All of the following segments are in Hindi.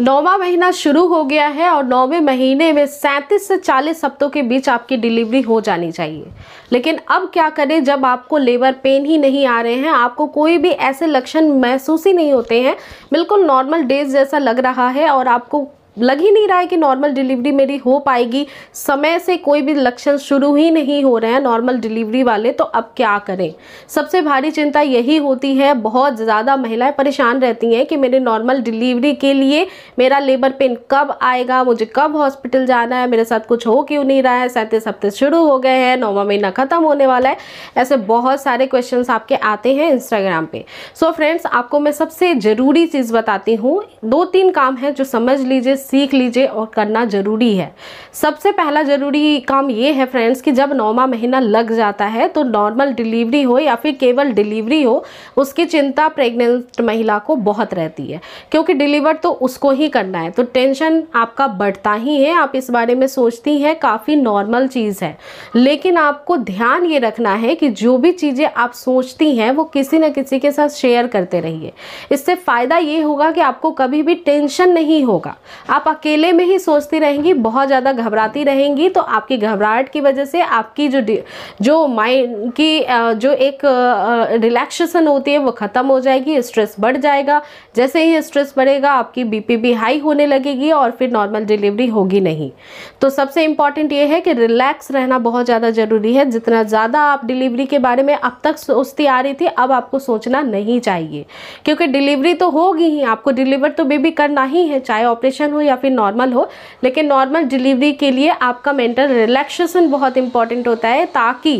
नौवा महीना शुरू हो गया है और नौवे महीने में सैंतीस से चालीस हफ्तों के बीच आपकी डिलीवरी हो जानी चाहिए लेकिन अब क्या करें जब आपको लेबर पेन ही नहीं आ रहे हैं आपको कोई भी ऐसे लक्षण महसूस ही नहीं होते हैं बिल्कुल नॉर्मल डेज जैसा लग रहा है और आपको लग ही नहीं रहा है कि नॉर्मल डिलीवरी मेरी हो पाएगी समय से कोई भी लक्षण शुरू ही नहीं हो रहे हैं नॉर्मल डिलीवरी वाले तो अब क्या करें सबसे भारी चिंता यही होती है बहुत ज़्यादा महिलाएं परेशान रहती हैं कि मेरे नॉर्मल डिलीवरी के लिए मेरा लेबर पेन कब आएगा मुझे कब हॉस्पिटल जाना है मेरे साथ कुछ हो क्यों नहीं रहा है सैंतीस हफ्ते शुरू हो गए हैं नौवा महीना ख़त्म होने वाला है ऐसे बहुत सारे क्वेश्चन आपके आते हैं इंस्टाग्राम पर सो फ्रेंड्स आपको मैं सबसे ज़रूरी चीज़ बताती हूँ दो तीन काम है जो समझ लीजिए सीख लीजिए और करना ज़रूरी है सबसे पहला ज़रूरी काम ये है फ्रेंड्स कि जब नौवा महीना लग जाता है तो नॉर्मल डिलीवरी हो या फिर केवल डिलीवरी हो उसकी चिंता प्रेग्नेंट महिला को बहुत रहती है क्योंकि डिलीवर तो उसको ही करना है तो टेंशन आपका बढ़ता ही है आप इस बारे में सोचती हैं काफ़ी नॉर्मल चीज़ है लेकिन आपको ध्यान ये रखना है कि जो भी चीज़ें आप सोचती हैं वो किसी न किसी के साथ शेयर करते रहिए इससे फ़ायदा ये होगा कि आपको कभी भी टेंशन नहीं होगा आप आप अकेले में ही सोचती रहेंगी बहुत ज़्यादा घबराती रहेंगी तो आपकी घबराहट की वजह से आपकी जो जो माइंड की जो एक रिलैक्सेशन होती है वो ख़त्म हो जाएगी स्ट्रेस बढ़ जाएगा जैसे ही स्ट्रेस बढ़ेगा आपकी बीपी भी हाई होने लगेगी और फिर नॉर्मल डिलीवरी होगी नहीं तो सबसे इम्पॉर्टेंट ये है कि रिलैक्स रहना बहुत ज़्यादा ज़रूरी है जितना ज़्यादा आप डिलीवरी के बारे में अब तक सोचती आ रही थी अब आपको सोचना नहीं चाहिए क्योंकि डिलीवरी तो होगी ही आपको डिलीवर तो बेबी करना ही है चाहे ऑपरेशन हो या फिर नॉर्मल हो लेकिन नॉर्मल डिलीवरी के लिए आपका मेंटल रिलैक्सेशन बहुत इंपॉर्टेंट होता है ताकि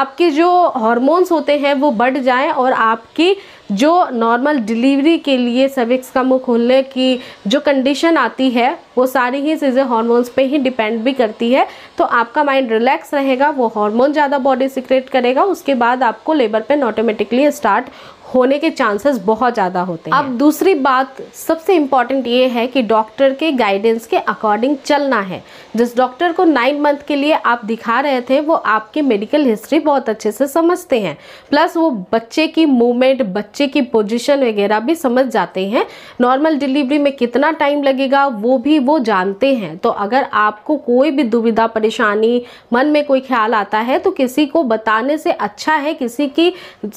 आपके जो हॉर्मोन्स होते हैं वो बढ़ जाएँ और आपकी जो नॉर्मल डिलीवरी के लिए सर्विक्स का मुँह खोलने की जो कंडीशन आती है वो सारी ही चीज़ें हॉर्मोन्स पे ही डिपेंड भी करती है तो आपका माइंड रिलैक्स रहेगा वो हार्मोन ज़्यादा बॉडी सिक्रेट करेगा उसके बाद आपको लेबर पेन ऑटोमेटिकली स्टार्ट होने के चांसेस बहुत ज़्यादा होते हैं अब दूसरी बात सबसे इम्पॉर्टेंट ये है कि डॉक्टर के गाइडेंस के अकॉर्डिंग चलना है जिस डॉक्टर को नाइन मंथ के लिए आप दिखा रहे थे वो आपकी मेडिकल हिस्ट्री बहुत अच्छे से समझते हैं प्लस वो बच्चे की मूवमेंट बच्चे की पोजिशन वगैरह भी समझ जाते हैं नॉर्मल डिलीवरी में कितना टाइम लगेगा वो भी वो जानते हैं तो अगर आपको कोई भी दुविधा परेशानी मन में कोई ख्याल आता है तो किसी को बताने से अच्छा है किसी की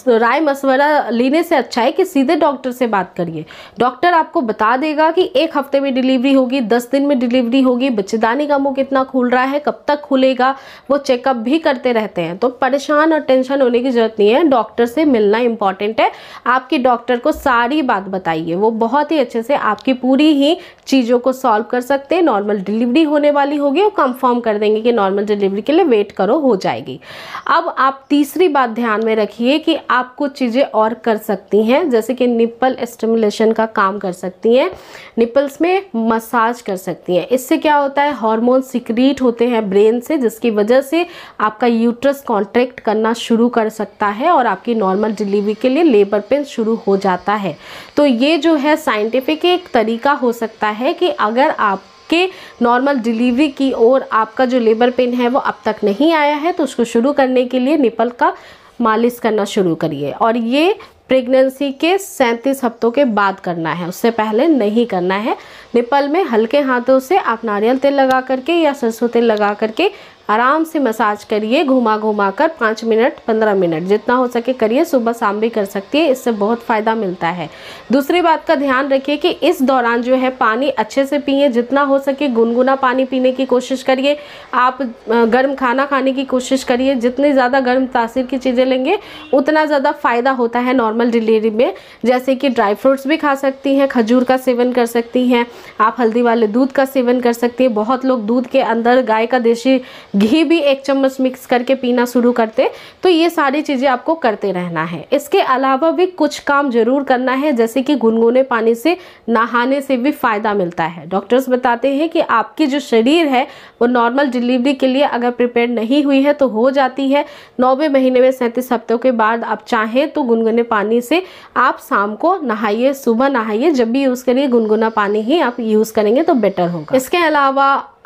राय मशवरा लेने से अच्छा है कि सीधे डॉक्टर से बात करिए डॉक्टर आपको बता देगा कि एक हफ्ते में डिलीवरी होगी दस दिन में डिलीवरी होगी बच्चेदानी का मुँह कितना खुल रहा है कब तक खुलेगा वो चेकअप भी करते रहते हैं तो परेशान और टेंशन होने की ज़रूरत नहीं है डॉक्टर से मिलना इंपॉर्टेंट है आपके डॉक्टर को सारी बात बताइए वो बहुत ही अच्छे से आपकी पूरी ही चीज़ों को सॉल्व कर सकते हैं नॉर्मल डिलीवरी होने वाली होगी और कंफर्म कर देंगे कि नॉर्मल डिलीवरी के लिए वेट करो हो जाएगी अब आप तीसरी बात ध्यान में रखिए कि आप कुछ चीज़ें और कर कर सकती हैं जैसे कि निप्पल स्टिमुलेशन का काम कर सकती हैं निप्पल्स में मसाज कर सकती हैं इससे क्या होता है हार्मोन सिक्रीट होते हैं ब्रेन से जिसकी वजह से आपका यूट्रस कॉन्ट्रैक्ट करना शुरू कर सकता है और आपकी नॉर्मल डिलीवरी के लिए लेबर पेन शुरू हो जाता है तो ये जो है साइंटिफिक एक तरीका हो सकता है कि अगर आप के नॉर्मल डिलीवरी की ओर आपका जो लेबर पेन है वो अब तक नहीं आया है तो उसको शुरू करने के लिए निपल का मालिश करना शुरू करिए और ये प्रेगनेंसी के सैंतीस हफ्तों के बाद करना है उससे पहले नहीं करना है निपल में हल्के हाथों से आप नारियल तेल लगा करके या सरसों तेल लगा करके आराम से मसाज करिए घुमा घुमा कर पाँच मिनट पंद्रह मिनट जितना हो सके करिए सुबह शाम भी कर सकती है इससे बहुत फ़ायदा मिलता है दूसरी बात का ध्यान रखिए कि इस दौरान जो है पानी अच्छे से पिए जितना हो सके गुनगुना पानी पीने की कोशिश करिए आप गर्म खाना खाने की कोशिश करिए जितनी ज़्यादा गर्म तासीर की चीज़ें लेंगे उतना ज़्यादा फ़ायदा होता है नॉर्मल डिलीवरी में जैसे कि ड्राई फ्रूट्स भी खा सकती हैं खजूर का सेवन कर सकती हैं आप हल्दी वाले दूध का सेवन कर सकते हैं बहुत लोग दूध के अंदर गाय का देसी घी भी एक चम्मच मिक्स करके पीना शुरू करते तो ये सारी चीज़ें आपको करते रहना है इसके अलावा भी कुछ काम जरूर करना है जैसे कि गुनगुने पानी से नहाने से भी फ़ायदा मिलता है डॉक्टर्स बताते हैं कि आपकी जो शरीर है वो नॉर्मल डिलीवरी के लिए अगर प्रिपेयर नहीं हुई है तो हो जाती है नौवे महीने में सैंतीस हफ्तों के बाद आप चाहें तो गुनगुने पानी से आप शाम को नहाइए सुबह नहाइए जब भी यूज़ करिए गुनगुना पानी ही आप यूज़ करेंगे तो बेटर होगा इसके अलावा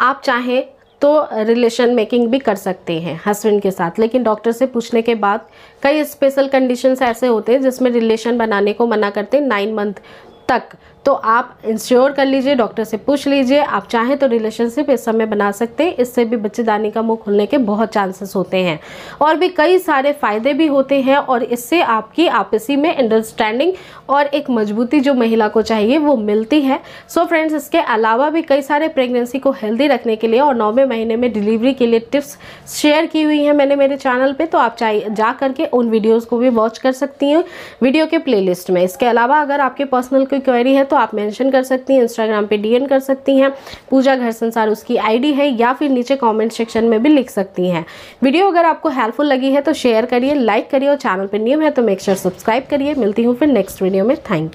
आप चाहें तो रिलेशन मेकिंग भी कर सकते हैं हस्बैंड के साथ लेकिन डॉक्टर से पूछने के बाद कई स्पेशल कंडीशंस ऐसे होते हैं जिसमें रिलेशन बनाने को मना करते हैं नाइन मंथ तक तो आप इंश्योर कर लीजिए डॉक्टर से पूछ लीजिए आप चाहें तो रिलेशनशिप इस समय बना सकते हैं इससे भी बच्चेदानी का मुंह खुलने के बहुत चांसेस होते हैं और भी कई सारे फ़ायदे भी होते हैं और इससे आपकी आपसी में अंडरस्टैंडिंग और एक मजबूती जो महिला को चाहिए वो मिलती है सो so फ्रेंड्स इसके अलावा भी कई सारे प्रेगनेंसी को हेल्दी रखने के लिए और नौवें महीने में डिलीवरी के लिए टिप्स शेयर की हुई हैं मैंने मेरे चैनल पर तो आप चाहिए जा करके उन वीडियोज़ को भी वॉच कर सकती हैं वीडियो के प्ले में इसके अलावा अगर आपके पर्सनल कोई क्वेरी है तो तो आप मेंशन कर सकती हैं इंस्टाग्राम पे डीएम कर सकती हैं पूजा घर संसार उसकी आईडी है या फिर नीचे कमेंट सेक्शन में भी लिख सकती हैं वीडियो अगर आपको हेल्पफुल लगी है तो शेयर करिए लाइक करिए और चैनल पर नियम है तो मेक श्योर सब्सक्राइब करिए मिलती हूँ फिर नेक्स्ट वीडियो में थैंक यू